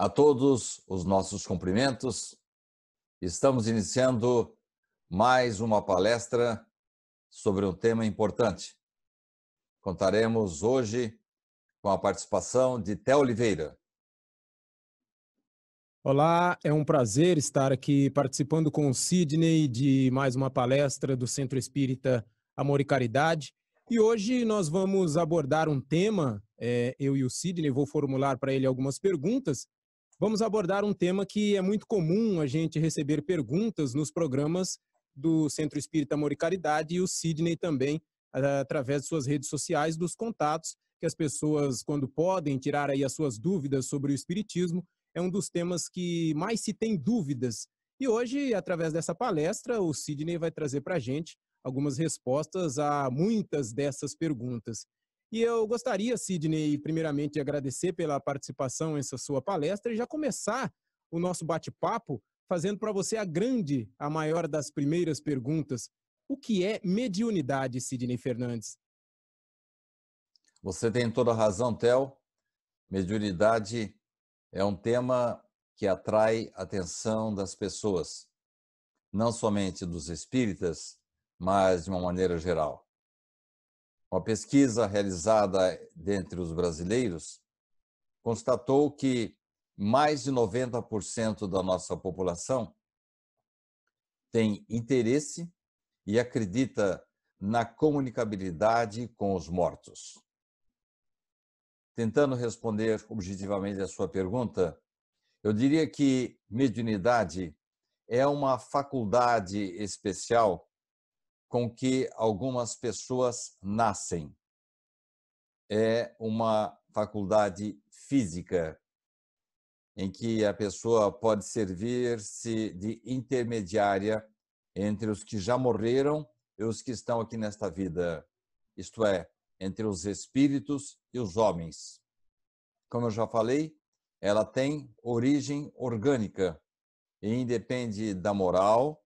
A todos os nossos cumprimentos. Estamos iniciando mais uma palestra sobre um tema importante. Contaremos hoje com a participação de Té Oliveira. Olá, é um prazer estar aqui participando com o Sidney de mais uma palestra do Centro Espírita Amor e Caridade. E hoje nós vamos abordar um tema, é, eu e o Sidney, vou formular para ele algumas perguntas, vamos abordar um tema que é muito comum a gente receber perguntas nos programas do Centro Espírita Amor e Caridade e o Sidney também, através de suas redes sociais, dos contatos que as pessoas, quando podem tirar aí as suas dúvidas sobre o Espiritismo, é um dos temas que mais se tem dúvidas. E hoje, através dessa palestra, o Sidney vai trazer para a gente algumas respostas a muitas dessas perguntas. E eu gostaria, Sidney, primeiramente de agradecer pela participação nessa sua palestra e já começar o nosso bate-papo fazendo para você a grande, a maior das primeiras perguntas. O que é mediunidade, Sidney Fernandes? Você tem toda a razão, Tel. Mediunidade é um tema que atrai a atenção das pessoas, não somente dos espíritas, mas de uma maneira geral. Uma pesquisa realizada dentre os brasileiros constatou que mais de 90% da nossa população tem interesse e acredita na comunicabilidade com os mortos. Tentando responder objetivamente a sua pergunta, eu diria que mediunidade é uma faculdade especial com que algumas pessoas nascem. É uma faculdade física em que a pessoa pode servir-se de intermediária entre os que já morreram e os que estão aqui nesta vida, isto é, entre os espíritos e os homens. Como eu já falei, ela tem origem orgânica e independe da moral,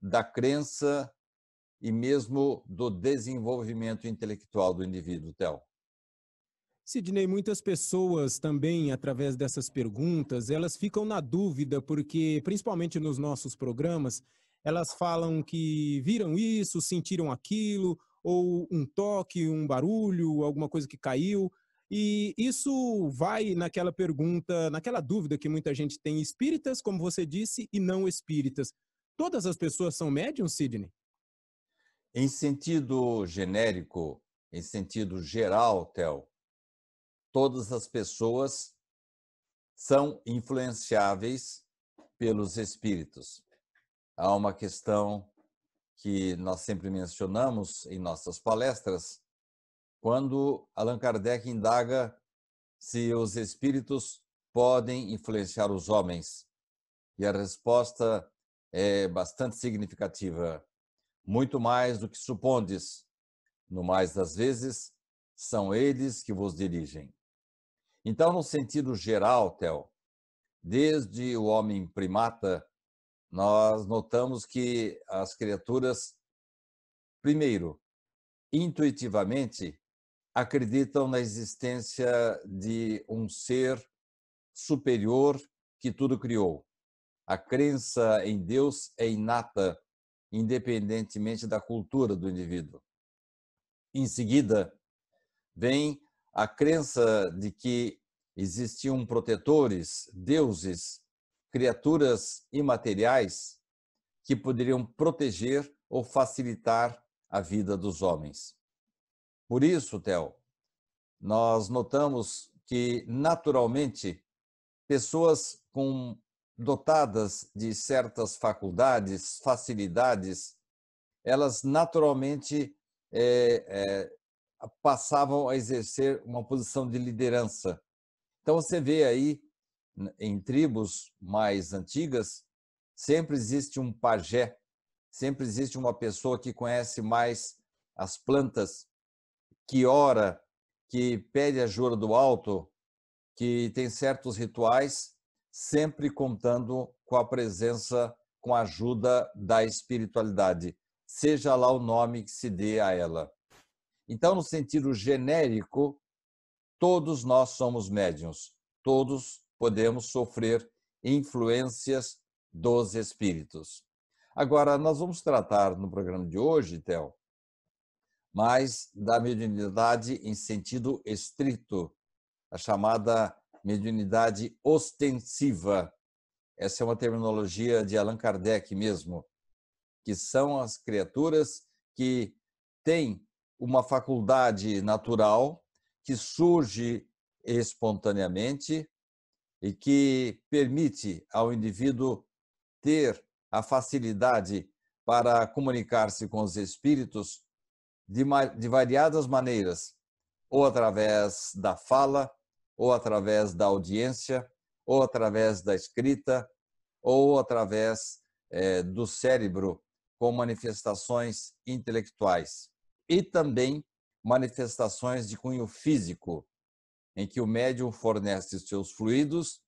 da crença e mesmo do desenvolvimento intelectual do indivíduo, Theo? Sidney, muitas pessoas também, através dessas perguntas, elas ficam na dúvida, porque, principalmente nos nossos programas, elas falam que viram isso, sentiram aquilo, ou um toque, um barulho, alguma coisa que caiu. E isso vai naquela pergunta, naquela dúvida que muita gente tem, espíritas, como você disse, e não espíritas. Todas as pessoas são médiums, Sidney? Em sentido genérico, em sentido geral, Theo, todas as pessoas são influenciáveis pelos espíritos. Há uma questão que nós sempre mencionamos em nossas palestras, quando Allan Kardec indaga se os espíritos podem influenciar os homens. E a resposta é bastante significativa muito mais do que supondes. No mais das vezes, são eles que vos dirigem. Então, no sentido geral, Theo, desde o homem primata, nós notamos que as criaturas, primeiro, intuitivamente, acreditam na existência de um ser superior que tudo criou. A crença em Deus é inata independentemente da cultura do indivíduo. Em seguida, vem a crença de que existiam protetores, deuses, criaturas imateriais que poderiam proteger ou facilitar a vida dos homens. Por isso, Theo, nós notamos que, naturalmente, pessoas com dotadas de certas faculdades, facilidades, elas naturalmente é, é, passavam a exercer uma posição de liderança. Então você vê aí em tribos mais antigas sempre existe um pajé, sempre existe uma pessoa que conhece mais as plantas, que ora, que pede a jura do alto, que tem certos rituais sempre contando com a presença, com a ajuda da espiritualidade, seja lá o nome que se dê a ela. Então, no sentido genérico, todos nós somos médiums, todos podemos sofrer influências dos espíritos. Agora, nós vamos tratar no programa de hoje, Théo, mais da mediunidade em sentido estrito, a chamada mediunidade ostensiva. Essa é uma terminologia de Allan Kardec mesmo, que são as criaturas que têm uma faculdade natural que surge espontaneamente e que permite ao indivíduo ter a facilidade para comunicar-se com os espíritos de, de variadas maneiras, ou através da fala, ou através da audiência, ou através da escrita, ou através é, do cérebro com manifestações intelectuais e também manifestações de cunho físico, em que o médium fornece seus fluidos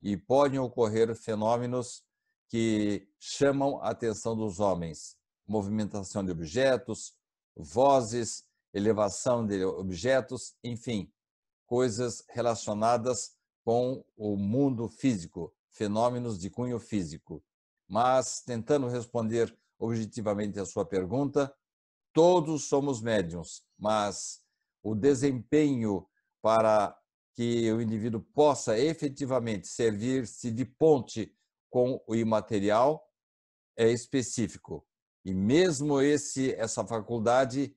e podem ocorrer fenômenos que chamam a atenção dos homens, movimentação de objetos, vozes, elevação de objetos, enfim, coisas relacionadas com o mundo físico, fenômenos de cunho físico. Mas, tentando responder objetivamente a sua pergunta, todos somos médiums, mas o desempenho para que o indivíduo possa efetivamente servir-se de ponte com o imaterial é específico. E mesmo esse essa faculdade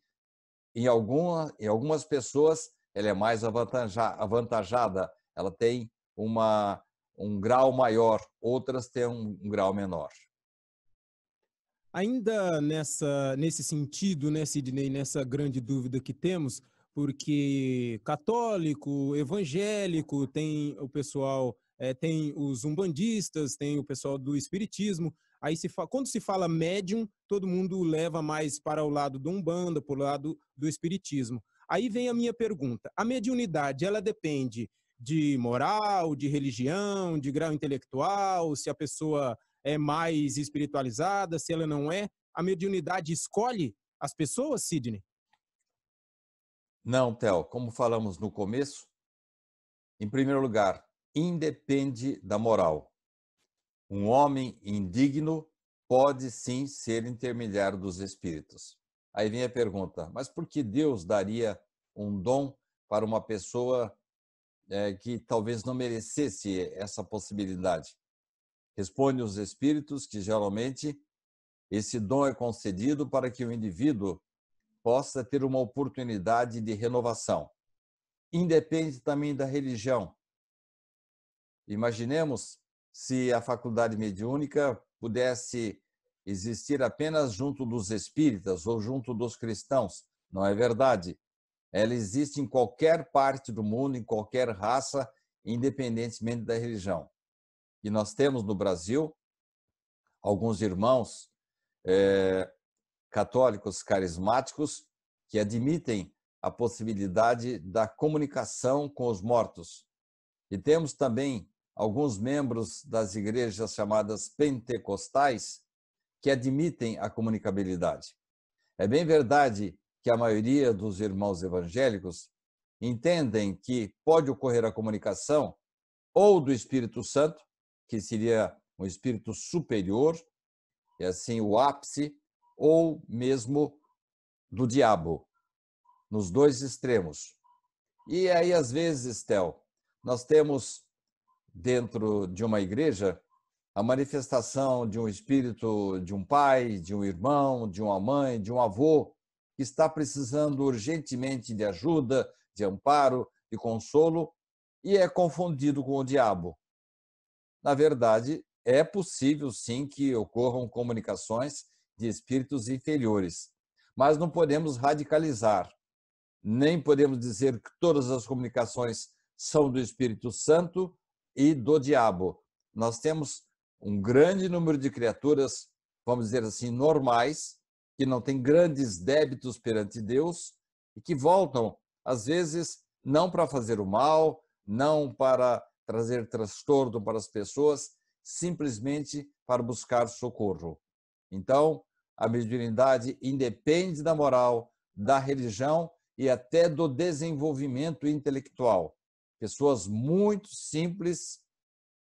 em alguma em algumas pessoas ela é mais avantajada, ela tem uma, um grau maior, outras têm um, um grau menor. Ainda nessa, nesse sentido, né, Sidney, nessa grande dúvida que temos, porque católico, evangélico, tem o pessoal, é, tem os umbandistas, tem o pessoal do espiritismo. Aí se fa... quando se fala médium, todo mundo leva mais para o lado do umbanda, para o lado do espiritismo. Aí vem a minha pergunta: a mediunidade ela depende de moral, de religião, de grau intelectual, se a pessoa é mais espiritualizada, se ela não é? A mediunidade escolhe as pessoas, Sidney? Não, Theo. Como falamos no começo, em primeiro lugar, independe da moral. Um homem indigno pode sim ser intermediário dos espíritos. Aí vem a pergunta: mas por que Deus daria um dom para uma pessoa é, que talvez não merecesse essa possibilidade? Responde os espíritos que geralmente esse dom é concedido para que o indivíduo possa ter uma oportunidade de renovação. Independe também da religião. Imaginemos se a faculdade mediúnica pudesse existir apenas junto dos espíritas ou junto dos cristãos. Não é verdade. Ela existe em qualquer parte do mundo, em qualquer raça, independentemente da religião. E nós temos no Brasil alguns irmãos é, católicos carismáticos que admitem a possibilidade da comunicação com os mortos. E temos também alguns membros das igrejas chamadas pentecostais que admitem a comunicabilidade. É bem verdade que a maioria dos irmãos evangélicos entendem que pode ocorrer a comunicação ou do Espírito Santo, que seria um espírito superior, e assim o ápice, ou mesmo do diabo, nos dois extremos. E aí, às vezes, Théo, nós temos dentro de uma igreja a manifestação de um espírito de um pai, de um irmão, de uma mãe, de um avô que está precisando urgentemente de ajuda, de amparo, de consolo e é confundido com o diabo. Na verdade, é possível sim que ocorram comunicações de espíritos inferiores, mas não podemos radicalizar. Nem podemos dizer que todas as comunicações são do Espírito Santo e do diabo. Nós temos um grande número de criaturas, vamos dizer assim, normais, que não têm grandes débitos perante Deus e que voltam, às vezes, não para fazer o mal, não para trazer transtorno para as pessoas, simplesmente para buscar socorro. Então, a mediunidade independe da moral, da religião e até do desenvolvimento intelectual. Pessoas muito simples,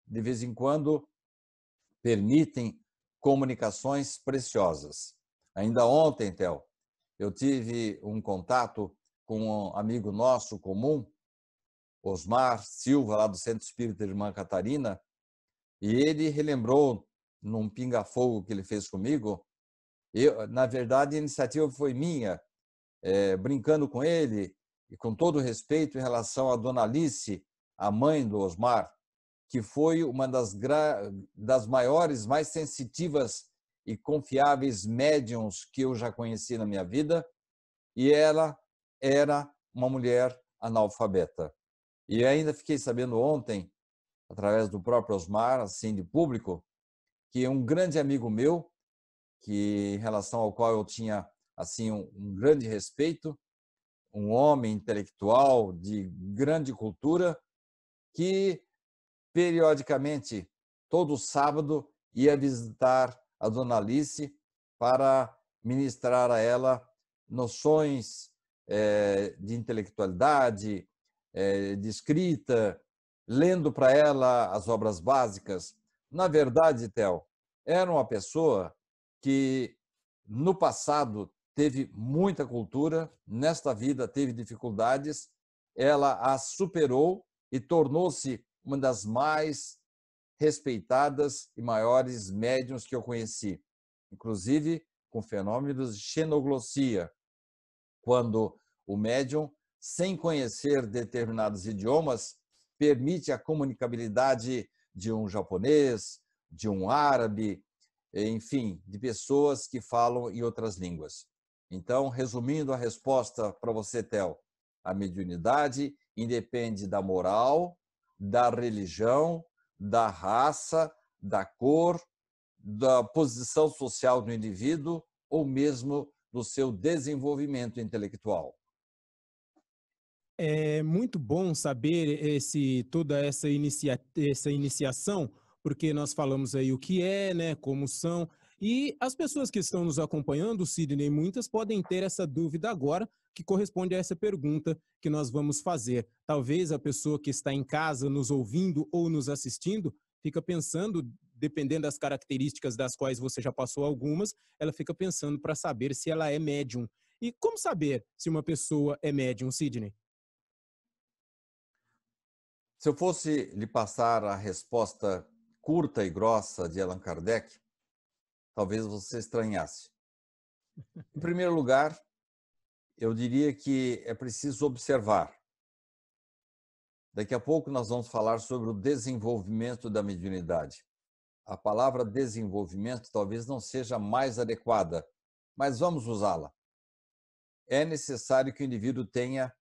de vez em quando, permitem comunicações preciosas. Ainda ontem, Tel, eu tive um contato com um amigo nosso comum, Osmar Silva, lá do Centro Espírita Irmã Catarina, e ele relembrou num pinga-fogo que ele fez comigo. Eu, na verdade, a iniciativa foi minha, é, brincando com ele e com todo respeito em relação a Dona Alice, a mãe do Osmar, que foi uma das, gra... das maiores, mais sensitivas e confiáveis médiums que eu já conheci na minha vida, e ela era uma mulher analfabeta. E ainda fiquei sabendo ontem, através do próprio Osmar, assim de público, que um grande amigo meu, que em relação ao qual eu tinha assim um, um grande respeito, um homem intelectual de grande cultura, que periodicamente, todo sábado, ia visitar a dona Alice para ministrar a ela noções é, de intelectualidade, é, de escrita, lendo para ela as obras básicas. Na verdade, Tel, era uma pessoa que no passado teve muita cultura, nesta vida teve dificuldades, ela as superou e tornou-se uma das mais respeitadas e maiores médiums que eu conheci, inclusive com fenômenos de xenoglossia, quando o médium, sem conhecer determinados idiomas, permite a comunicabilidade de um japonês, de um árabe, enfim, de pessoas que falam em outras línguas. Então, resumindo a resposta para você, Tel, a mediunidade independe da moral, da religião, da raça, da cor, da posição social do indivíduo ou mesmo do seu desenvolvimento intelectual. É muito bom saber esse toda essa, inicia, essa iniciação, porque nós falamos aí o que é, né, como são, e as pessoas que estão nos acompanhando, Sidney, muitas podem ter essa dúvida agora, que corresponde a essa pergunta que nós vamos fazer. Talvez a pessoa que está em casa nos ouvindo ou nos assistindo fica pensando, dependendo das características das quais você já passou algumas, ela fica pensando para saber se ela é médium. E como saber se uma pessoa é médium, Sidney? Se eu fosse lhe passar a resposta curta e grossa de Allan Kardec, talvez você estranhasse. Em primeiro lugar, eu diria que é preciso observar. Daqui a pouco nós vamos falar sobre o desenvolvimento da mediunidade. A palavra desenvolvimento talvez não seja mais adequada, mas vamos usá-la. É necessário que o indivíduo tenha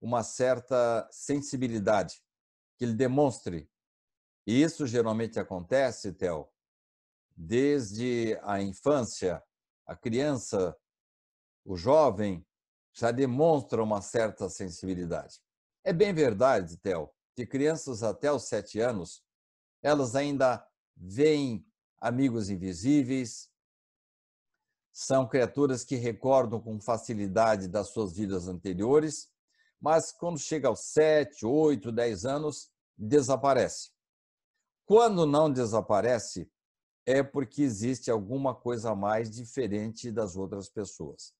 uma certa sensibilidade, que ele demonstre. E isso geralmente acontece, Theo, desde a infância, a criança, o jovem, já demonstra uma certa sensibilidade. É bem verdade, Theo, que crianças até os sete anos, elas ainda veem amigos invisíveis, são criaturas que recordam com facilidade das suas vidas anteriores, mas quando chega aos sete, oito, dez anos, desaparece. Quando não desaparece, é porque existe alguma coisa mais diferente das outras pessoas.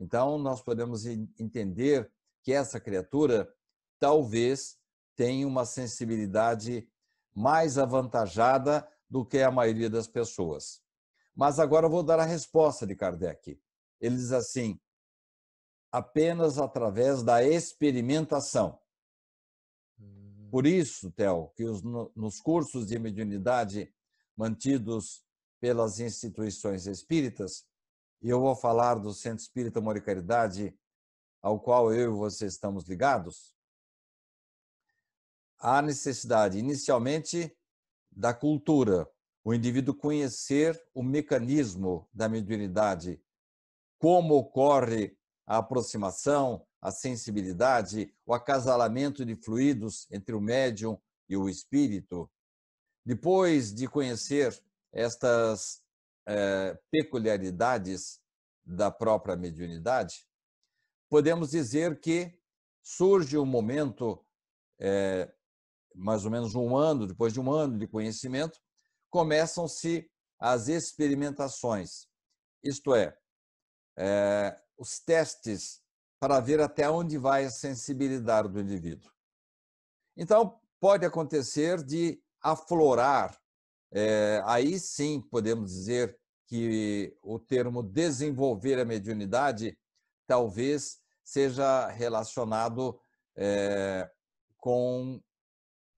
Então, nós podemos entender que essa criatura talvez tenha uma sensibilidade mais avantajada do que a maioria das pessoas. Mas agora eu vou dar a resposta de Kardec. Ele diz assim: apenas através da experimentação. Hum. Por isso, Theo, que os, nos cursos de mediunidade mantidos pelas instituições espíritas, e eu vou falar do Centro Espírita Amor e Caridade, ao qual eu e você estamos ligados, há necessidade, inicialmente, da cultura, o indivíduo conhecer o mecanismo da mediunidade, como ocorre a aproximação, a sensibilidade, o acasalamento de fluidos entre o médium e o espírito. Depois de conhecer estas é, peculiaridades da própria mediunidade, podemos dizer que surge um momento, é, mais ou menos um ano, depois de um ano de conhecimento, começam-se as experimentações, isto é, é, os testes para ver até onde vai a sensibilidade do indivíduo. Então, pode acontecer de aflorar é, aí sim podemos dizer que o termo desenvolver a mediunidade talvez seja relacionado é, com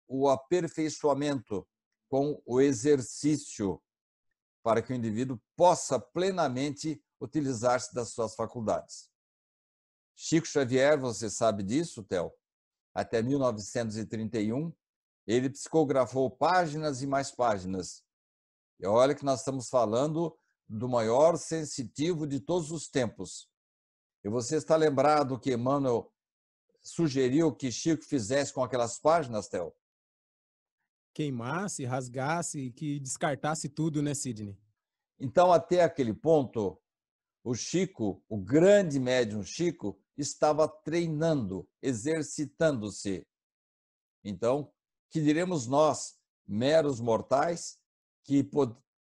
o aperfeiçoamento, com o exercício, para que o indivíduo possa plenamente utilizar-se das suas faculdades. Chico Xavier, você sabe disso, Theo? Até 1931, ele psicografou páginas e mais páginas. E olha que nós estamos falando do maior sensitivo de todos os tempos. E você está lembrado que Emmanuel sugeriu que Chico fizesse com aquelas páginas, Théo? Queimasse, rasgasse, que descartasse tudo, né, Sidney? Então, até aquele ponto, o Chico, o grande médium Chico, estava treinando, exercitando-se. Então, que diremos nós, meros mortais, que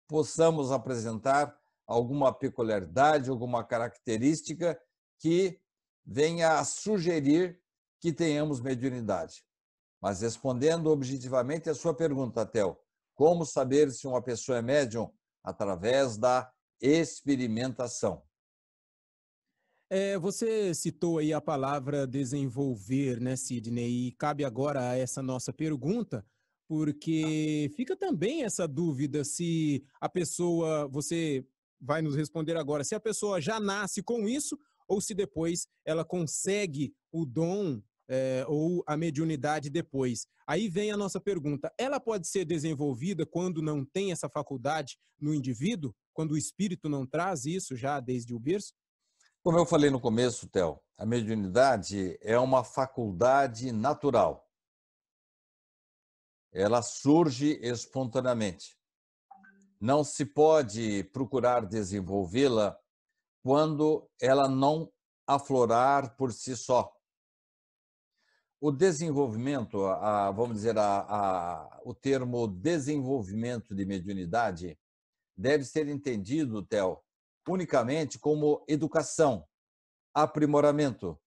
possamos apresentar alguma peculiaridade, alguma característica que venha a sugerir que tenhamos mediunidade. Mas respondendo objetivamente a sua pergunta, Tel, como saber se uma pessoa é médium? Através da experimentação. É, você citou aí a palavra desenvolver, né, Sidney? E cabe agora essa nossa pergunta, porque tá. fica também essa dúvida se a pessoa, você vai nos responder agora, se a pessoa já nasce com isso ou se depois ela consegue o dom é, ou a mediunidade depois. Aí vem a nossa pergunta: ela pode ser desenvolvida quando não tem essa faculdade no indivíduo, quando o espírito não traz isso já desde o berço? Como eu falei no começo, Tel, a mediunidade é uma faculdade natural. Ela surge espontaneamente. Não se pode procurar desenvolvê-la quando ela não aflorar por si só. O desenvolvimento, a, vamos dizer, a, a, o termo desenvolvimento de mediunidade deve ser entendido, Theo, unicamente como educação, aprimoramento,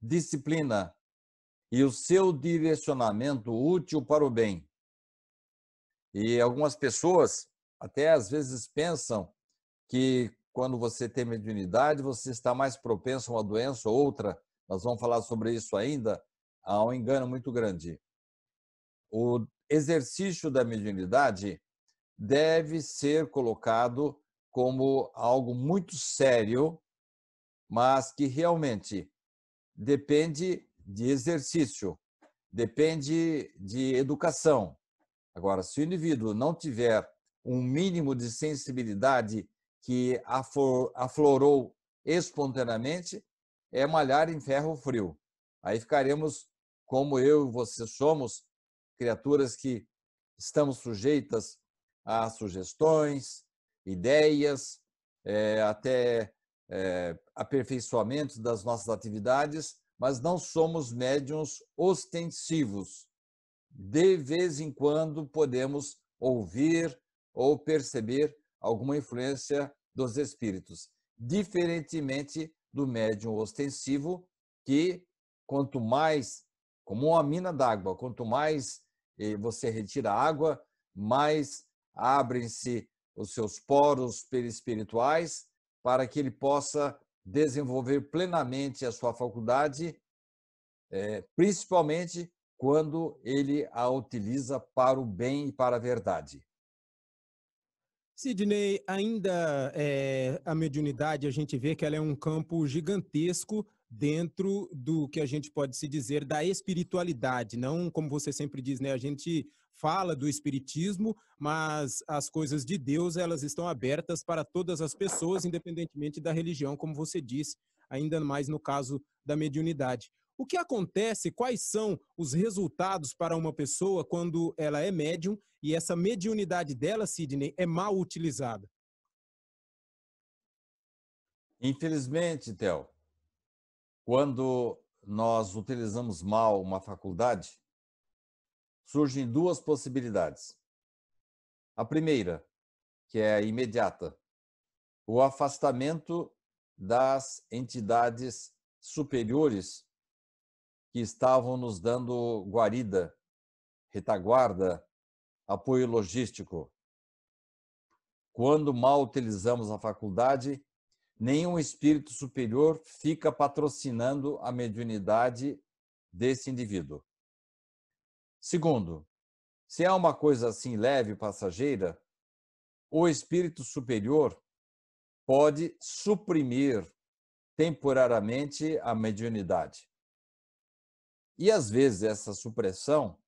disciplina e o seu direcionamento útil para o bem. E algumas pessoas até às vezes pensam que quando você tem mediunidade, você está mais propenso a uma doença ou outra. Nós vamos falar sobre isso ainda. Há um engano muito grande. O exercício da mediunidade deve ser colocado como algo muito sério, mas que realmente depende de exercício, depende de educação. Agora, se o indivíduo não tiver um mínimo de sensibilidade que aflorou espontaneamente, é malhar em ferro frio. Aí ficaremos como eu e você somos, criaturas que estamos sujeitas a sugestões, ideias, é, até é, das nossas atividades, mas não somos médiums ostensivos. De vez em quando podemos ouvir ou perceber alguma influência dos espíritos, diferentemente do médium ostensivo, que quanto mais, como uma mina d'água, quanto mais eh, você retira água, mais abrem-se os seus poros perispirituais, para que ele possa desenvolver plenamente a sua faculdade, é, principalmente quando ele a utiliza para o bem e para a verdade. Sidney, ainda é, a mediunidade, a gente vê que ela é um campo gigantesco dentro do que a gente pode se dizer da espiritualidade, não como você sempre diz, né? A gente fala do espiritismo, mas as coisas de Deus, elas estão abertas para todas as pessoas, independentemente da religião, como você disse, ainda mais no caso da mediunidade. O que acontece, quais são os resultados para uma pessoa quando ela é médium e essa mediunidade dela, Sidney, é mal utilizada? Infelizmente, Theo, quando nós utilizamos mal uma faculdade, surgem duas possibilidades. A primeira, que é a imediata, o afastamento das entidades superiores que estavam nos dando guarida, retaguarda, apoio logístico. Quando mal utilizamos a faculdade, nenhum espírito superior fica patrocinando a mediunidade desse indivíduo. Segundo, se é uma coisa assim leve, passageira, o espírito superior pode suprimir temporariamente a mediunidade. E às vezes essa supressão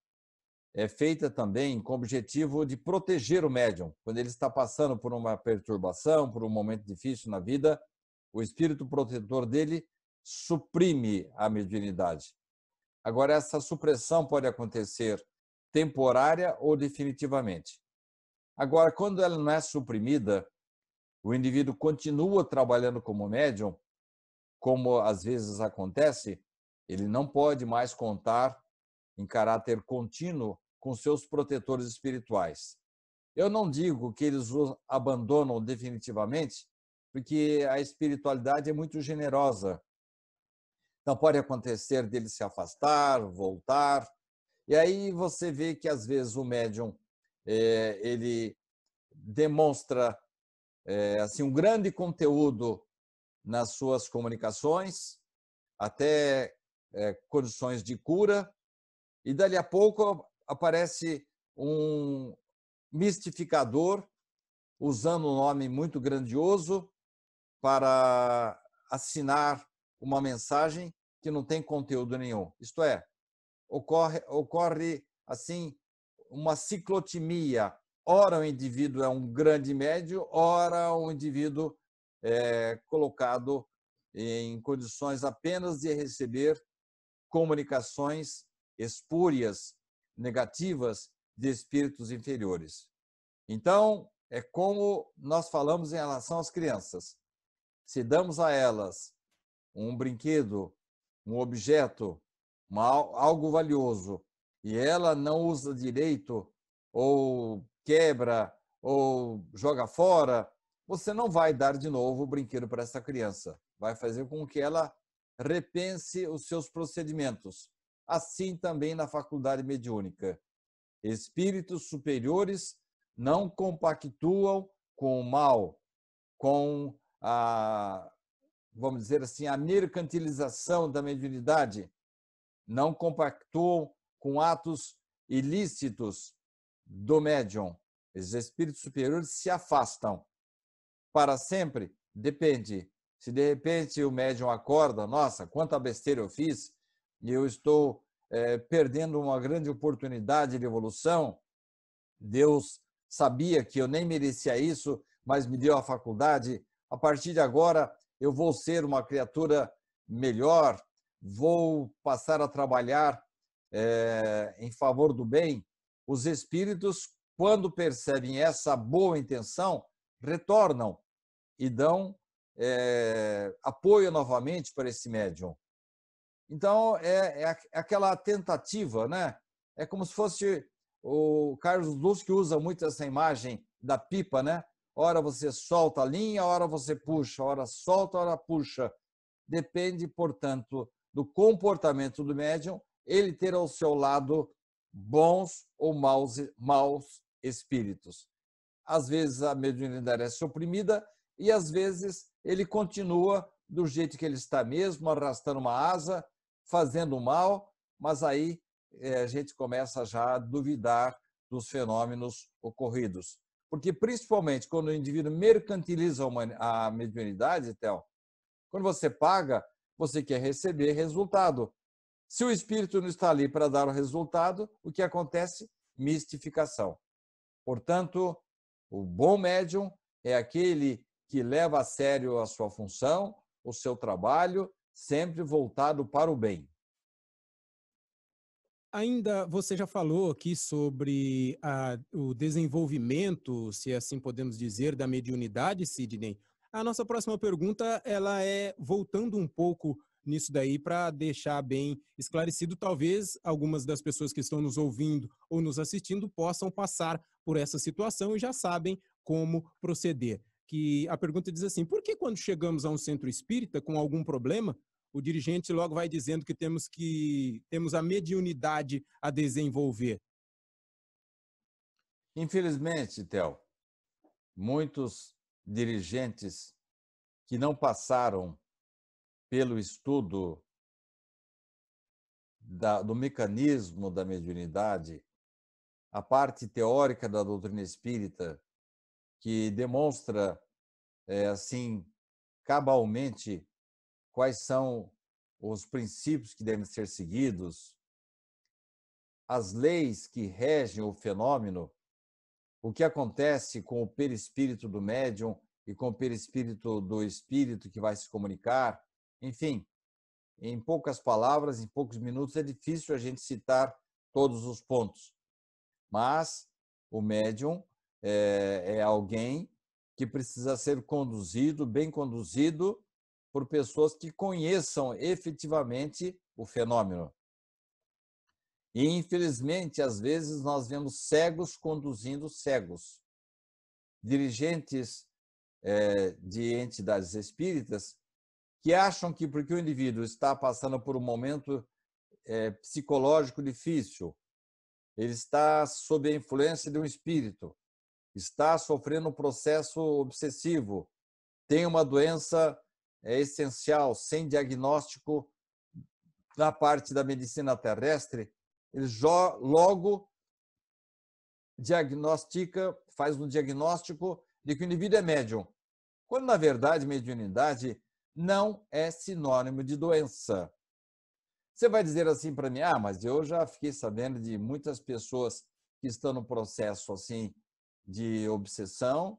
é feita também com o objetivo de proteger o médium. Quando ele está passando por uma perturbação, por um momento difícil na vida, o espírito protetor dele suprime a mediunidade. Agora, essa supressão pode acontecer temporária ou definitivamente. Agora, quando ela não é suprimida, o indivíduo continua trabalhando como médium, como às vezes acontece, ele não pode mais contar em caráter contínuo com seus protetores espirituais. Eu não digo que eles o abandonam definitivamente, porque a espiritualidade é muito generosa então, pode acontecer dele se afastar, voltar. E aí você vê que, às vezes, o médium é, ele demonstra é, assim um grande conteúdo nas suas comunicações, até é, condições de cura, e dali a pouco aparece um mistificador usando um nome muito grandioso para assinar uma mensagem que não tem conteúdo nenhum. Isto é, ocorre, ocorre assim uma ciclotimia. Ora o indivíduo é um grande médio, ora o indivíduo é colocado em condições apenas de receber comunicações espúrias, negativas de espíritos inferiores. Então, é como nós falamos em relação às crianças. Se damos a elas um brinquedo, um objeto, uma, algo valioso, e ela não usa direito, ou quebra, ou joga fora, você não vai dar de novo o brinquedo para essa criança. Vai fazer com que ela repense os seus procedimentos. Assim também na faculdade mediúnica. Espíritos superiores não compactuam com o mal, com a, vamos dizer assim, a mercantilização da mediunidade, não compactuam com atos ilícitos do médium. Esses espíritos superiores se afastam para sempre. Depende. Se de repente o médium acorda, nossa, quanta besteira eu fiz, e eu estou é, perdendo uma grande oportunidade de evolução. Deus sabia que eu nem merecia isso, mas me deu a faculdade. A partir de agora, eu vou ser uma criatura melhor, vou passar a trabalhar é, em favor do bem. Os espíritos, quando percebem essa boa intenção, retornam e dão é, apoio novamente para esse médium. Então, é, é, é, aquela tentativa, né? É como se fosse o Carlos Luz que usa muito essa imagem da pipa, né? Hora você solta a linha, hora você puxa, hora solta, hora puxa. Depende, portanto, do comportamento do médium, ele ter ao seu lado bons ou maus, maus espíritos. Às vezes a mediunidade é suprimida e às vezes ele continua do jeito que ele está mesmo, arrastando uma asa, fazendo mal, mas aí eh, a gente começa já a duvidar dos fenômenos ocorridos. Porque, principalmente, quando o indivíduo mercantiliza a mediunidade, Théo, quando você paga, você quer receber resultado. Se o espírito não está ali para dar o resultado, o que acontece? Mistificação. Portanto, o bom médium é aquele que leva a sério a sua função, o seu trabalho, sempre voltado para o bem. Ainda você já falou aqui sobre a, ah, o desenvolvimento, se é assim podemos dizer, da mediunidade, Sidney. A nossa próxima pergunta, ela é voltando um pouco nisso daí para deixar bem esclarecido, talvez algumas das pessoas que estão nos ouvindo ou nos assistindo possam passar por essa situação e já sabem como proceder. Que a pergunta diz assim: por que quando chegamos a um centro espírita com algum problema, o dirigente logo vai dizendo que temos que temos a mediunidade a desenvolver. Infelizmente, Théo, muitos dirigentes que não passaram pelo estudo da, do mecanismo da mediunidade, a parte teórica da doutrina espírita, que demonstra, é, assim, cabalmente quais são os princípios que devem ser seguidos, as leis que regem o fenômeno, o que acontece com o perispírito do médium e com o perispírito do espírito que vai se comunicar, enfim, em poucas palavras, em poucos minutos, é difícil a gente citar todos os pontos. Mas o médium é, é alguém que precisa ser conduzido, bem conduzido, por pessoas que conheçam efetivamente o fenômeno. E, infelizmente, às vezes nós vemos cegos conduzindo cegos. Dirigentes é, de entidades espíritas que acham que, porque o indivíduo está passando por um momento é, psicológico difícil, ele está sob a influência de um espírito, está sofrendo um processo obsessivo, tem uma doença é essencial, sem diagnóstico na parte da medicina terrestre, ele logo diagnostica, faz um diagnóstico de que o indivíduo é médium. Quando, na verdade, mediunidade não é sinônimo de doença. Você vai dizer assim para mim: ah, mas eu já fiquei sabendo de muitas pessoas que estão no processo assim de obsessão,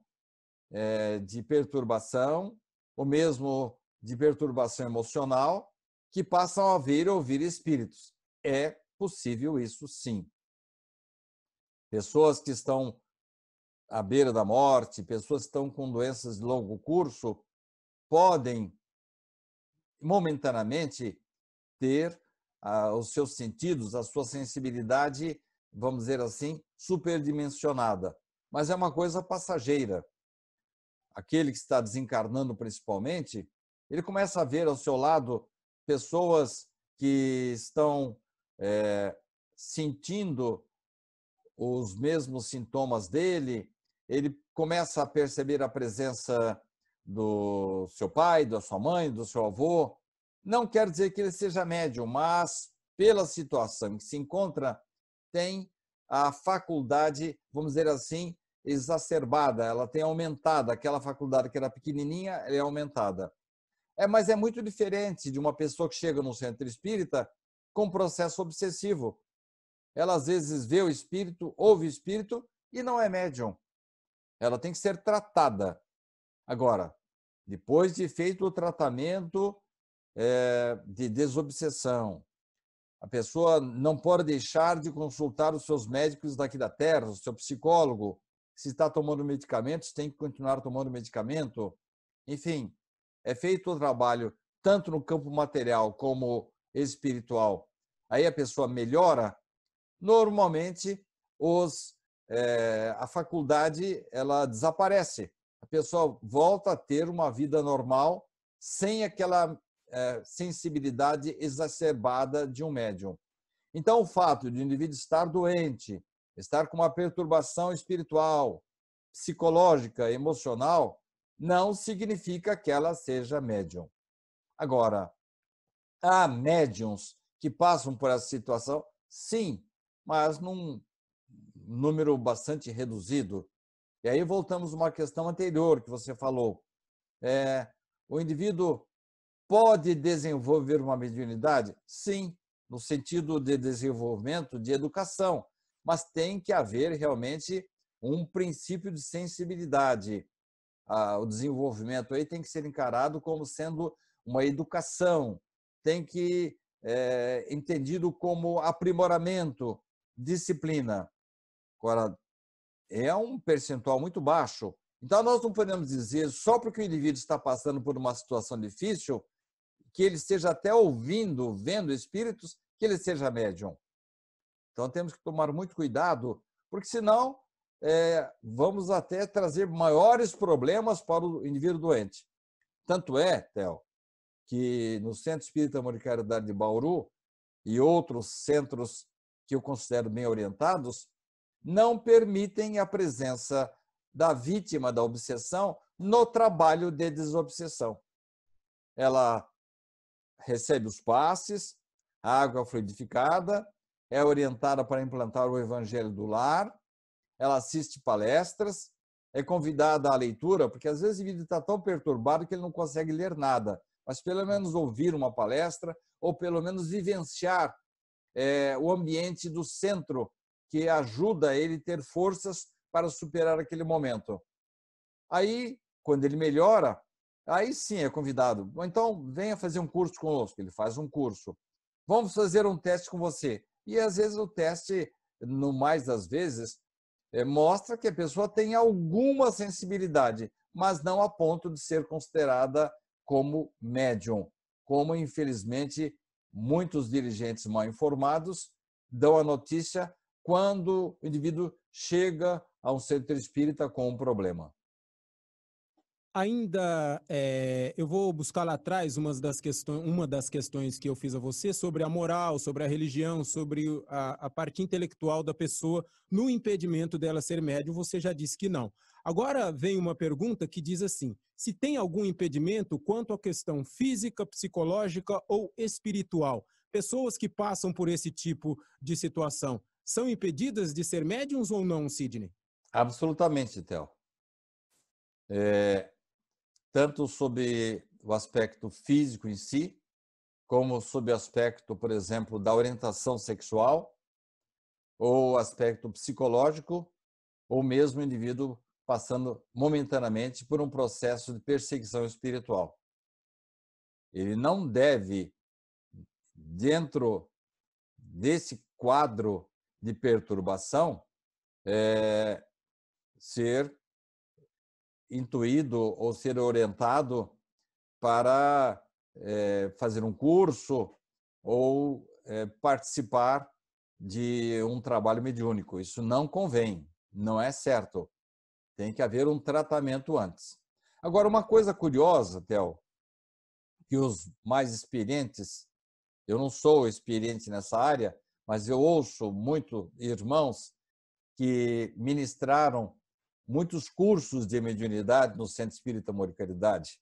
eh, de perturbação, ou mesmo de perturbação emocional, que passam a ver e ouvir espíritos. É possível isso sim. Pessoas que estão à beira da morte, pessoas que estão com doenças de longo curso, podem momentaneamente ter ah, os seus sentidos, a sua sensibilidade, vamos dizer assim, superdimensionada. Mas é uma coisa passageira aquele que está desencarnando principalmente, ele começa a ver ao seu lado pessoas que estão é, sentindo os mesmos sintomas dele, ele começa a perceber a presença do seu pai, da sua mãe, do seu avô. Não quer dizer que ele seja médium, mas pela situação em que se encontra, tem a faculdade, vamos dizer assim, exacerbada, ela tem aumentado. Aquela faculdade que era pequenininha, ela é aumentada. É, mas é muito diferente de uma pessoa que chega no centro espírita com processo obsessivo. Ela às vezes vê o espírito, ouve o espírito e não é médium. Ela tem que ser tratada. Agora, depois de feito o tratamento é, de desobsessão, a pessoa não pode deixar de consultar os seus médicos daqui da terra, o seu psicólogo, se está tomando medicamentos, tem que continuar tomando medicamento. Enfim, é feito o trabalho tanto no campo material como espiritual. Aí a pessoa melhora. Normalmente, os, é, a faculdade ela desaparece. A pessoa volta a ter uma vida normal sem aquela é, sensibilidade exacerbada de um médium. Então, o fato de o indivíduo estar doente, estar com uma perturbação espiritual, psicológica, emocional, não significa que ela seja médium. Agora, há médiums que passam por essa situação? Sim, mas num número bastante reduzido. E aí voltamos a uma questão anterior que você falou. É, o indivíduo pode desenvolver uma mediunidade? Sim, no sentido de desenvolvimento de educação, mas tem que haver realmente um princípio de sensibilidade. Ah, o desenvolvimento aí tem que ser encarado como sendo uma educação, tem que é, entendido como aprimoramento, disciplina. Agora, é um percentual muito baixo. Então, nós não podemos dizer, só porque o indivíduo está passando por uma situação difícil, que ele esteja até ouvindo, vendo espíritos, que ele seja médium. Então temos que tomar muito cuidado, porque senão é, vamos até trazer maiores problemas para o indivíduo doente. Tanto é, Theo, que no Centro Espírita Amor Caridade de Bauru e outros centros que eu considero bem orientados, não permitem a presença da vítima da obsessão no trabalho de desobsessão. Ela recebe os passes, a água fluidificada, é orientada para implantar o evangelho do lar, ela assiste palestras, é convidada à leitura, porque às vezes o vídeo está tão perturbado que ele não consegue ler nada, mas pelo menos ouvir uma palestra ou pelo menos vivenciar é, o ambiente do centro que ajuda ele a ter forças para superar aquele momento. Aí, quando ele melhora, aí sim é convidado. Então, venha fazer um curso conosco. Ele faz um curso. Vamos fazer um teste com você. E às vezes o teste, no mais das vezes, é, mostra que a pessoa tem alguma sensibilidade, mas não a ponto de ser considerada como médium, como infelizmente muitos dirigentes mal informados dão a notícia quando o indivíduo chega a um centro espírita com um problema. Ainda é, eu vou buscar lá atrás umas das questões, uma das questões que eu fiz a você sobre a moral, sobre a religião, sobre a, a parte intelectual da pessoa no impedimento dela ser médium, você já disse que não. Agora vem uma pergunta que diz assim: se tem algum impedimento quanto à questão física, psicológica ou espiritual? Pessoas que passam por esse tipo de situação são impedidas de ser médiums ou não, Sidney? Absolutamente, Theo. É, tanto sobre o aspecto físico em si, como sob o aspecto, por exemplo, da orientação sexual, ou aspecto psicológico, ou mesmo o indivíduo passando momentaneamente por um processo de perseguição espiritual. Ele não deve, dentro desse quadro de perturbação, é, ser intuído ou ser orientado para é, fazer um curso ou é, participar de um trabalho mediúnico. Isso não convém, não é certo. Tem que haver um tratamento antes. Agora, uma coisa curiosa, Theo, que os mais experientes, eu não sou experiente nessa área, mas eu ouço muito irmãos que ministraram muitos cursos de mediunidade no Centro Espírita Amor Caridade.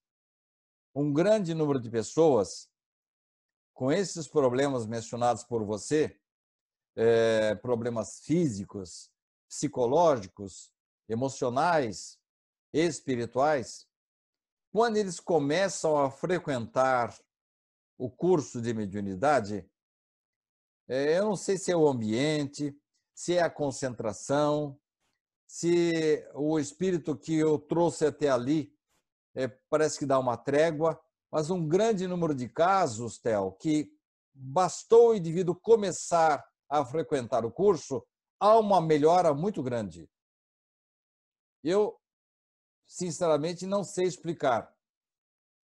Um grande número de pessoas com esses problemas mencionados por você, é, problemas físicos, psicológicos, emocionais, espirituais, quando eles começam a frequentar o curso de mediunidade, é, eu não sei se é o ambiente, se é a concentração, se o espírito que eu trouxe até ali é, parece que dá uma trégua, mas um grande número de casos, Theo, que bastou o indivíduo começar a frequentar o curso, há uma melhora muito grande. Eu, sinceramente, não sei explicar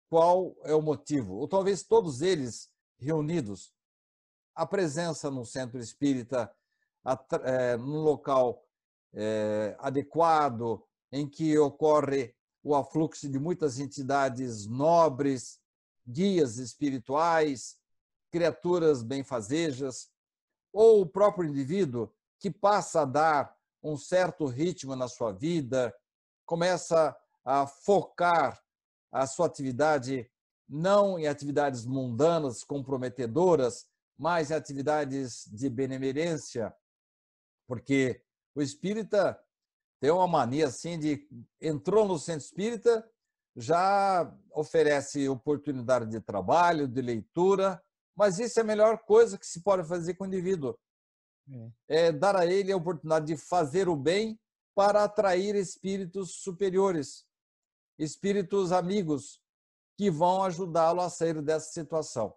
qual é o motivo, ou talvez todos eles reunidos. A presença no centro espírita, a, é, local é, adequado, em que ocorre o afluxo de muitas entidades nobres, guias espirituais, criaturas benfazejas, ou o próprio indivíduo que passa a dar um certo ritmo na sua vida, começa a focar a sua atividade não em atividades mundanas comprometedoras, mas em atividades de benemerência, porque o espírita tem uma mania assim de entrou no centro espírita, já oferece oportunidade de trabalho, de leitura, mas isso é a melhor coisa que se pode fazer com o indivíduo. É. é, dar a ele a oportunidade de fazer o bem para atrair espíritos superiores, espíritos amigos que vão ajudá-lo a sair dessa situação.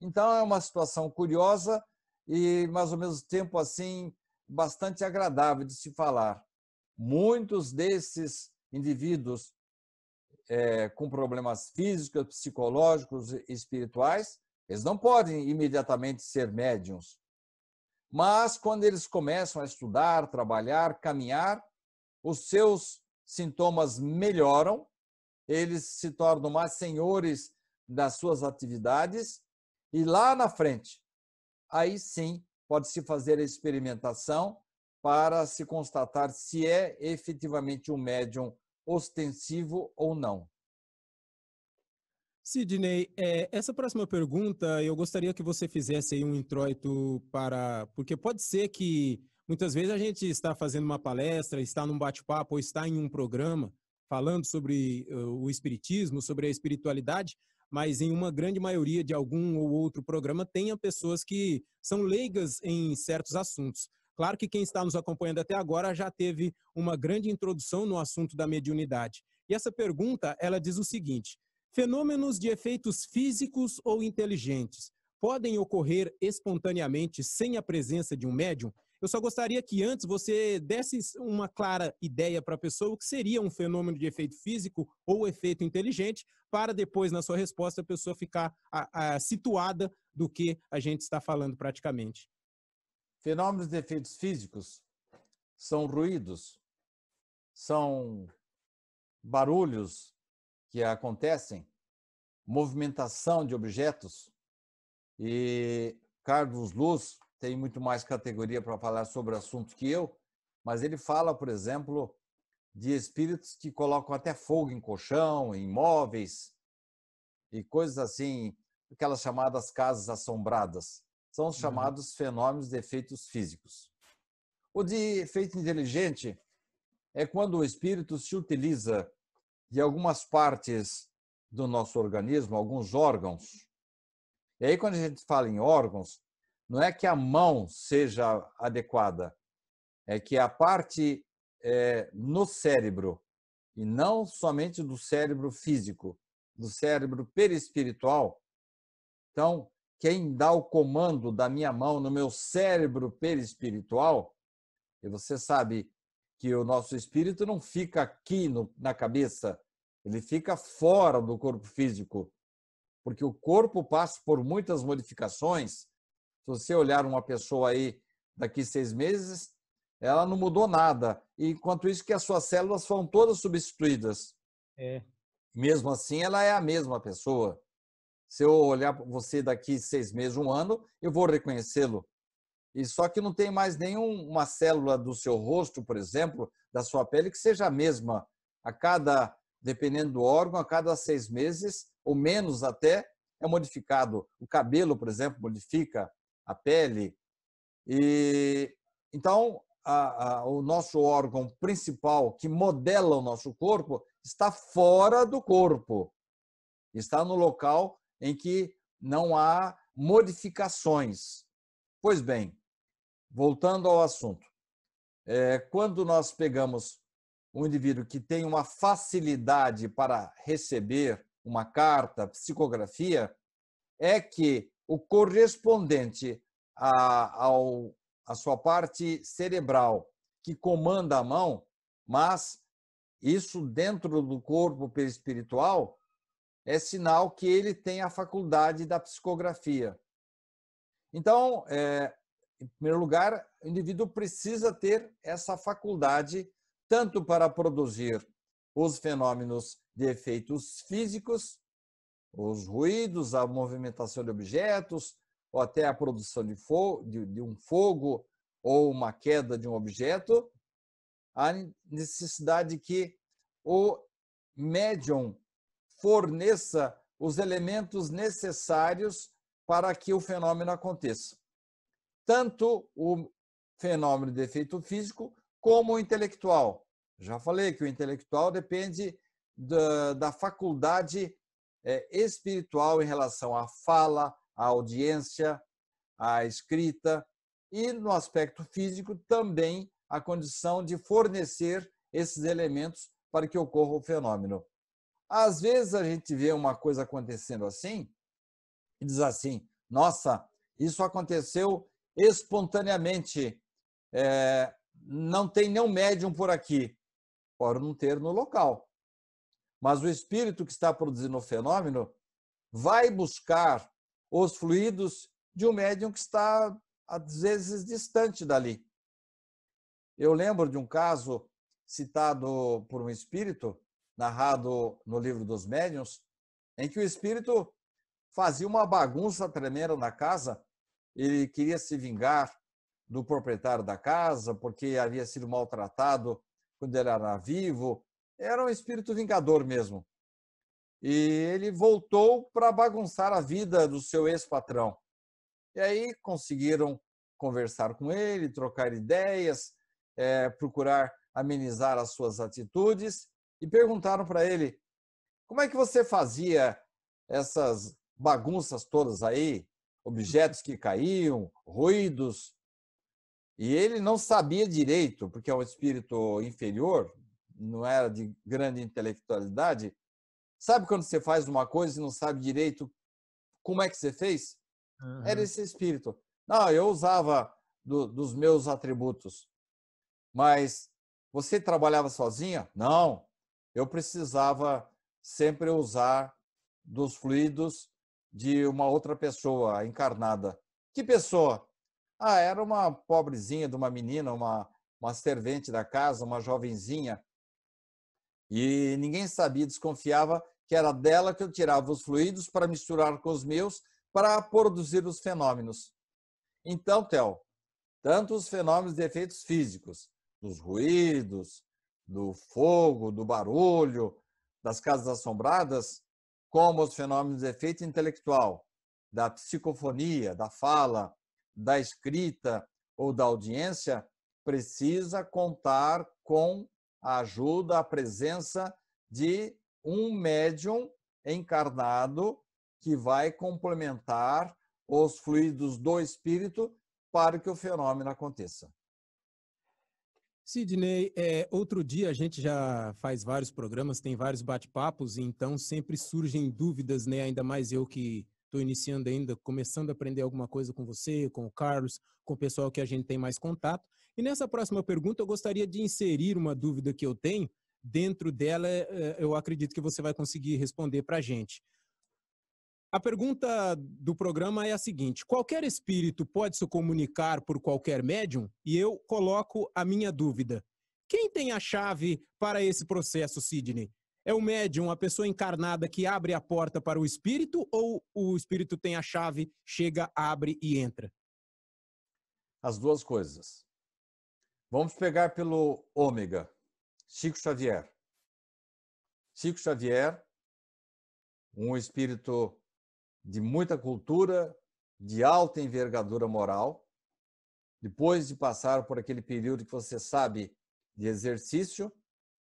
Então é uma situação curiosa e mais ou menos tempo assim bastante agradável de se falar. Muitos desses indivíduos é, com problemas físicos, psicológicos e espirituais, eles não podem imediatamente ser médiums. Mas quando eles começam a estudar, trabalhar, caminhar, os seus sintomas melhoram, eles se tornam mais senhores das suas atividades e lá na frente, aí sim pode-se fazer a experimentação para se constatar se é efetivamente um médium ostensivo ou não. Sidney, é, essa próxima pergunta eu gostaria que você fizesse aí um introito para. Porque pode ser que muitas vezes a gente está fazendo uma palestra, está num bate-papo ou está em um programa falando sobre uh, o espiritismo, sobre a espiritualidade, mas em uma grande maioria de algum ou outro programa tenha pessoas que são leigas em certos assuntos. Claro que quem está nos acompanhando até agora já teve uma grande introdução no assunto da mediunidade. E essa pergunta, ela diz o seguinte: fenômenos de efeitos físicos ou inteligentes podem ocorrer espontaneamente sem a presença de um médium? Eu só gostaria que antes você desse uma clara ideia para a pessoa o que seria um fenômeno de efeito físico ou efeito inteligente, para depois, na sua resposta, a pessoa ficar a, a, situada do que a gente está falando praticamente. Fenômenos de efeitos físicos são ruídos, são barulhos que acontecem, movimentação de objetos. E cargos Luz tem muito mais categoria para falar sobre o assunto que eu, mas ele fala, por exemplo, de espíritos que colocam até fogo em colchão, em móveis e coisas assim, aquelas chamadas casas assombradas. São os uhum. chamados fenômenos de efeitos físicos. O de efeito inteligente é quando o espírito se utiliza de algumas partes do nosso organismo, alguns órgãos. E aí, quando a gente fala em órgãos, não é que a mão seja adequada, é que a parte é, no cérebro, e não somente do cérebro físico, do cérebro perispiritual. Então, quem dá o comando da minha mão no meu cérebro perispiritual, e você sabe que o nosso espírito não fica aqui no, na cabeça, ele fica fora do corpo físico, porque o corpo passa por muitas modificações se você olhar uma pessoa aí daqui seis meses, ela não mudou nada. Enquanto isso que as suas células foram todas substituídas. É. Mesmo assim, ela é a mesma pessoa. Se eu olhar você daqui seis meses, um ano, eu vou reconhecê-lo. E só que não tem mais nenhuma célula do seu rosto, por exemplo, da sua pele, que seja a mesma. A cada, dependendo do órgão, a cada seis meses, ou menos até, é modificado. O cabelo, por exemplo, modifica a pele. E então a, a, o nosso órgão principal que modela o nosso corpo está fora do corpo, está no local em que não há modificações. Pois bem, voltando ao assunto, é, quando nós pegamos um indivíduo que tem uma facilidade para receber uma carta, psicografia, é que o correspondente à, ao, à sua parte cerebral, que comanda a mão, mas isso dentro do corpo perispiritual é sinal que ele tem a faculdade da psicografia. Então, é, em primeiro lugar, o indivíduo precisa ter essa faculdade tanto para produzir os fenômenos de efeitos físicos os ruídos, a movimentação de objetos, ou até a produção de, de, de um fogo ou uma queda de um objeto, a necessidade que o médium forneça os elementos necessários para que o fenômeno aconteça. Tanto o fenômeno de efeito físico como o intelectual. Já falei que o intelectual depende da, da faculdade é, espiritual em relação à fala, à audiência, à escrita e no aspecto físico também a condição de fornecer esses elementos para que ocorra o fenômeno. Às vezes a gente vê uma coisa acontecendo assim e diz assim: nossa, isso aconteceu espontaneamente, é, não tem nenhum médium por aqui. Por não ter no local mas o espírito que está produzindo o fenômeno vai buscar os fluidos de um médium que está, às vezes, distante dali. Eu lembro de um caso citado por um espírito, narrado no livro dos médiuns, em que o espírito fazia uma bagunça tremenda na casa, ele queria se vingar do proprietário da casa, porque havia sido maltratado quando ele era vivo, era um espírito vingador mesmo. E ele voltou para bagunçar a vida do seu ex-patrão. E aí conseguiram conversar com ele, trocar ideias, é, procurar amenizar as suas atitudes e perguntaram para ele: como é que você fazia essas bagunças todas aí? Objetos que caíam, ruídos. E ele não sabia direito, porque é um espírito inferior, não era de grande intelectualidade, sabe quando você faz uma coisa e não sabe direito como é que você fez? Uhum. Era esse espírito. Não, eu usava do, dos meus atributos, mas você trabalhava sozinha? Não, eu precisava sempre usar dos fluidos de uma outra pessoa encarnada. Que pessoa? Ah, era uma pobrezinha de uma menina, uma, uma servente da casa, uma jovenzinha, e ninguém sabia, desconfiava que era dela que eu tirava os fluidos para misturar com os meus para produzir os fenômenos. Então, Theo, tanto os fenômenos de efeitos físicos, dos ruídos, do fogo, do barulho, das casas assombradas, como os fenômenos de efeito intelectual, da psicofonia, da fala, da escrita ou da audiência, precisa contar com a ajuda, a presença de um médium encarnado que vai complementar os fluidos do espírito para que o fenômeno aconteça. Sidney, é, outro dia a gente já faz vários programas, tem vários bate-papos, então sempre surgem dúvidas, né? Ainda mais eu que estou iniciando ainda, começando a aprender alguma coisa com você, com o Carlos, com o pessoal que a gente tem mais contato. E nessa próxima pergunta, eu gostaria de inserir uma dúvida que eu tenho. Dentro dela, é, eu acredito que você vai conseguir responder para a gente. A pergunta do programa é a seguinte: qualquer espírito pode se comunicar por qualquer médium? E eu coloco a minha dúvida. Quem tem a chave para esse processo, Sidney? É o médium, a pessoa encarnada que abre a porta para o espírito ou o espírito tem a chave, chega, abre e entra? As duas coisas. Vamos pegar pelo ômega, Chico Xavier. Chico Xavier, um espírito de muita cultura, de alta envergadura moral, depois de passar por aquele período que você sabe de exercício,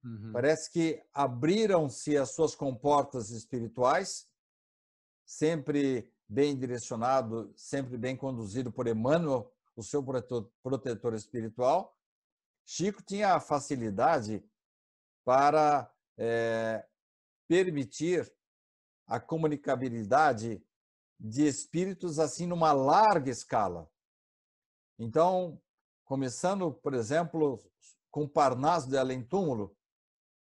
uhum. parece que abriram-se as suas comportas espirituais, sempre bem direcionado, sempre bem conduzido por Emmanuel, o seu protetor, protetor espiritual, Chico tinha a facilidade para é, permitir a comunicabilidade de espíritos assim numa larga escala. Então, começando, por exemplo, com Parnaso de Além-Túmulo,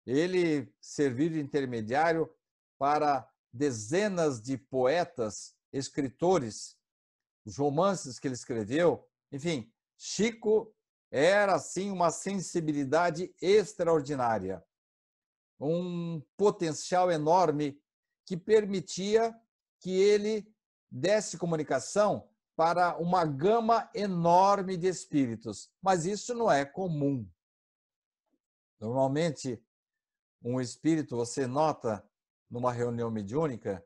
ele serviu de intermediário para dezenas de poetas, escritores, os romances que ele escreveu, enfim, Chico era, sim, uma sensibilidade extraordinária, um potencial enorme que permitia que ele desse comunicação para uma gama enorme de espíritos. Mas isso não é comum. Normalmente, um espírito, você nota numa reunião mediúnica,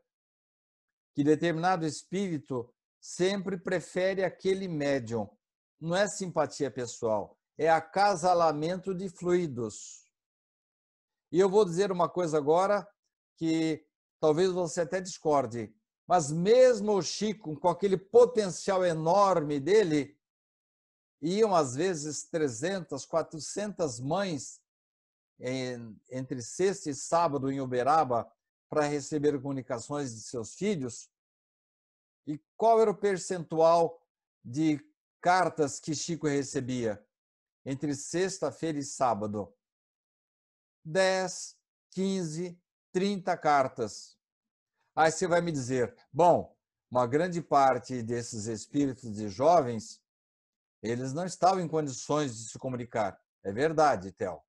que determinado espírito sempre prefere aquele médium não é simpatia pessoal, é acasalamento de fluidos. E eu vou dizer uma coisa agora que talvez você até discorde, mas mesmo o Chico, com aquele potencial enorme dele, iam às vezes 300, 400 mães entre sexta e sábado em Uberaba para receber comunicações de seus filhos? E qual era o percentual de cartas que Chico recebia entre sexta-feira e sábado. 10, 15, 30 cartas. Aí você vai me dizer: bom, uma grande parte desses espíritos de jovens, eles não estavam em condições de se comunicar. É verdade, Théo.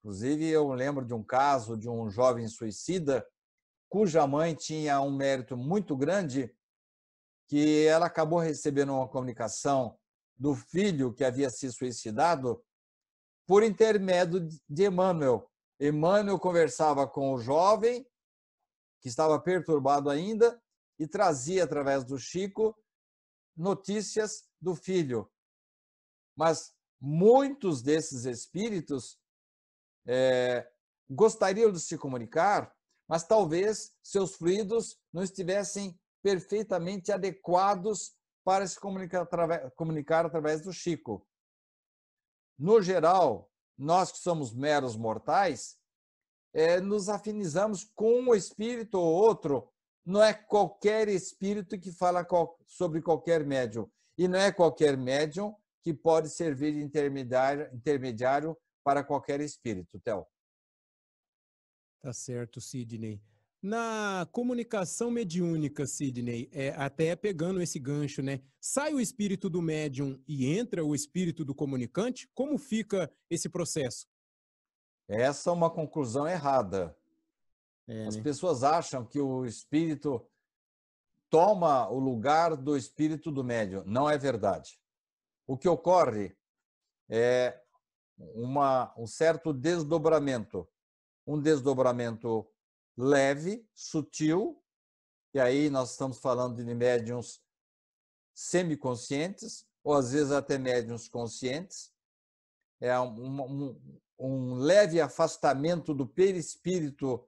Inclusive, eu lembro de um caso de um jovem suicida cuja mãe tinha um mérito muito grande que ela acabou recebendo uma comunicação do filho que havia se suicidado por intermédio de Emmanuel. Emmanuel conversava com o jovem, que estava perturbado ainda, e trazia através do Chico notícias do filho. Mas muitos desses espíritos é, gostariam de se comunicar, mas talvez seus fluidos não estivessem perfeitamente adequados para se comunicar através, comunicar através do Chico. No geral, nós que somos meros mortais, é, nos afinizamos com um espírito ou outro. Não é qualquer espírito que fala sobre qualquer médium. E não é qualquer médium que pode servir de intermediário, intermediário para qualquer espírito, Théo. Tá certo, Sidney. Na comunicação mediúnica, Sidney, é, até pegando esse gancho, né? Sai o espírito do médium e entra o espírito do comunicante? Como fica esse processo? Essa é uma conclusão errada. É, As né? pessoas acham que o espírito toma o lugar do espírito do médium. Não é verdade. O que ocorre é uma, um certo desdobramento. Um desdobramento leve, sutil, e aí nós estamos falando de médiums semiconscientes, ou às vezes até médiums conscientes. É um, um, um leve afastamento do perispírito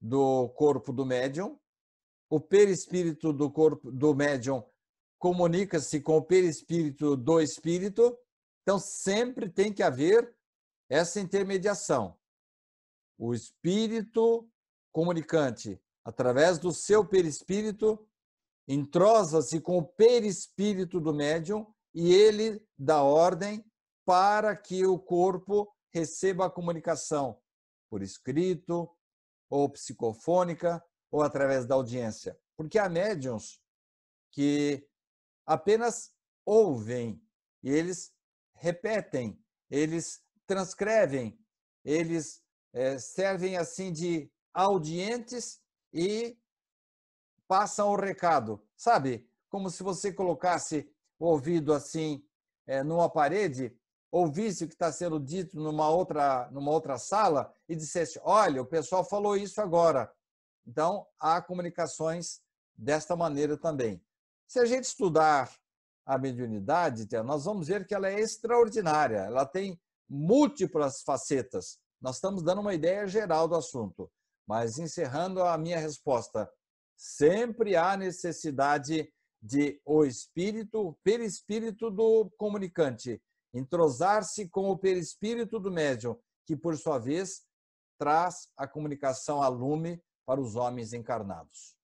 do corpo do médium. O perispírito do corpo do médium comunica-se com o perispírito do espírito. Então sempre tem que haver essa intermediação. O espírito comunicante, através do seu perispírito, entrosa-se com o perispírito do médium e ele dá ordem para que o corpo receba a comunicação por escrito ou psicofônica ou através da audiência. Porque há médiums que apenas ouvem e eles repetem, eles transcrevem, eles é, servem assim de audientes e passam o recado. Sabe? Como se você colocasse o ouvido assim é, numa parede, ouvisse o que está sendo dito numa outra, numa outra sala e dissesse: olha, o pessoal falou isso agora. Então, há comunicações desta maneira também. Se a gente estudar a mediunidade, nós vamos ver que ela é extraordinária, ela tem múltiplas facetas. Nós estamos dando uma ideia geral do assunto. Mas encerrando a minha resposta, sempre há necessidade de o espírito, perispírito do comunicante, entrosar-se com o perispírito do médium, que por sua vez traz a comunicação a lume para os homens encarnados.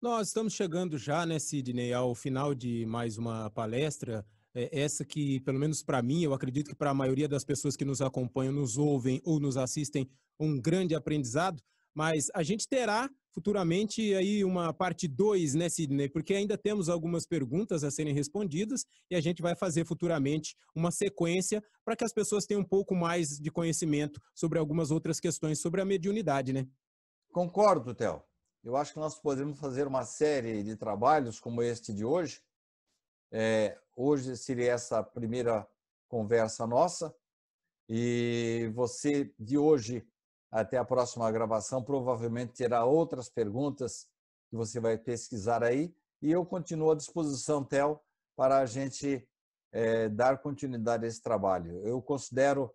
Nós estamos chegando já, né, Sidney, ao final de mais uma palestra é essa que, pelo menos para mim, eu acredito que para a maioria das pessoas que nos acompanham, nos ouvem ou nos assistem, um grande aprendizado. Mas a gente terá futuramente aí uma parte 2, né, Sidney? Porque ainda temos algumas perguntas a serem respondidas e a gente vai fazer futuramente uma sequência para que as pessoas tenham um pouco mais de conhecimento sobre algumas outras questões sobre a mediunidade, né? Concordo, Theo. Eu acho que nós podemos fazer uma série de trabalhos como este de hoje, é, hoje seria essa a primeira conversa nossa e você de hoje até a próxima gravação provavelmente terá outras perguntas que você vai pesquisar aí e eu continuo à disposição, Tel, para a gente é, dar continuidade a esse trabalho. Eu considero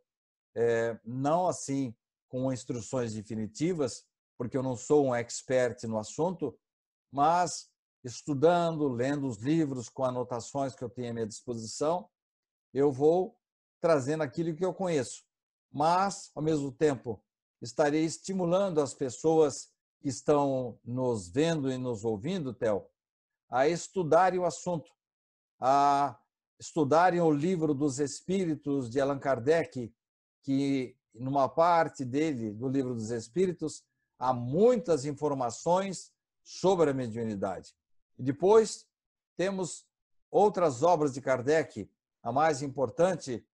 é, não assim com instruções definitivas, porque eu não sou um expert no assunto, mas estudando, lendo os livros com anotações que eu tenho à minha disposição, eu vou trazendo aquilo que eu conheço. Mas, ao mesmo tempo, estarei estimulando as pessoas que estão nos vendo e nos ouvindo, Theo, a estudarem o assunto, a estudarem o livro dos Espíritos de Allan Kardec, que numa parte dele, do livro dos Espíritos, há muitas informações sobre a mediunidade. E depois temos outras obras de Kardec. A mais importante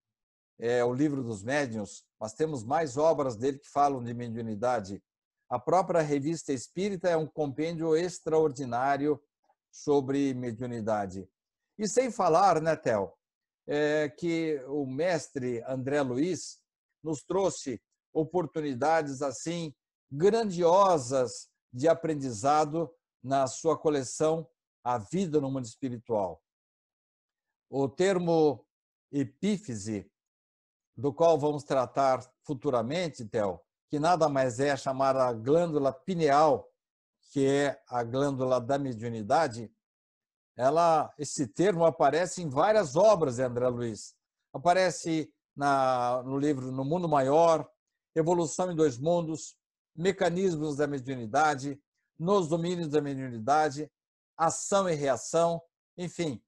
é o Livro dos Médiuns, mas temos mais obras dele que falam de mediunidade. A própria Revista Espírita é um compêndio extraordinário sobre mediunidade. E sem falar, né, Theo, é que o mestre André Luiz nos trouxe oportunidades assim grandiosas de aprendizado na sua coleção a vida no mundo espiritual. O termo epífise, do qual vamos tratar futuramente, Théo, que nada mais é chamar a glândula pineal, que é a glândula da mediunidade, ela, esse termo aparece em várias obras de André Luiz. Aparece na, no livro No Mundo Maior, Evolução em Dois Mundos, Mecanismos da Mediunidade, Nos Domínios da Mediunidade, ação e reação, enfim.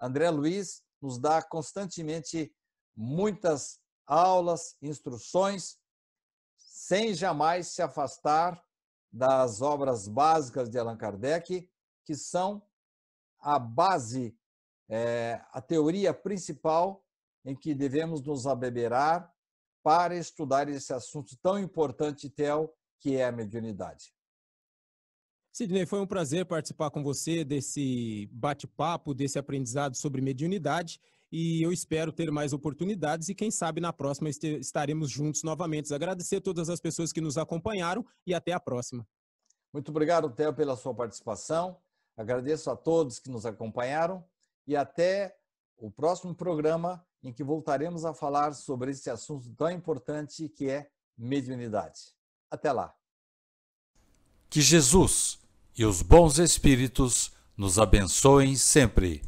André Luiz nos dá constantemente muitas aulas, instruções, sem jamais se afastar das obras básicas de Allan Kardec, que são a base, é, a teoria principal em que devemos nos abeberar para estudar esse assunto tão importante, Theo, que é a mediunidade. Sidney, foi um prazer participar com você desse bate-papo, desse aprendizado sobre mediunidade e eu espero ter mais oportunidades e quem sabe na próxima estaremos juntos novamente. Agradecer a todas as pessoas que nos acompanharam e até a próxima. Muito obrigado, Theo, pela sua participação. Agradeço a todos que nos acompanharam e até o próximo programa em que voltaremos a falar sobre esse assunto tão importante que é mediunidade. Até lá. Que Jesus e os bons espíritos nos abençoem sempre.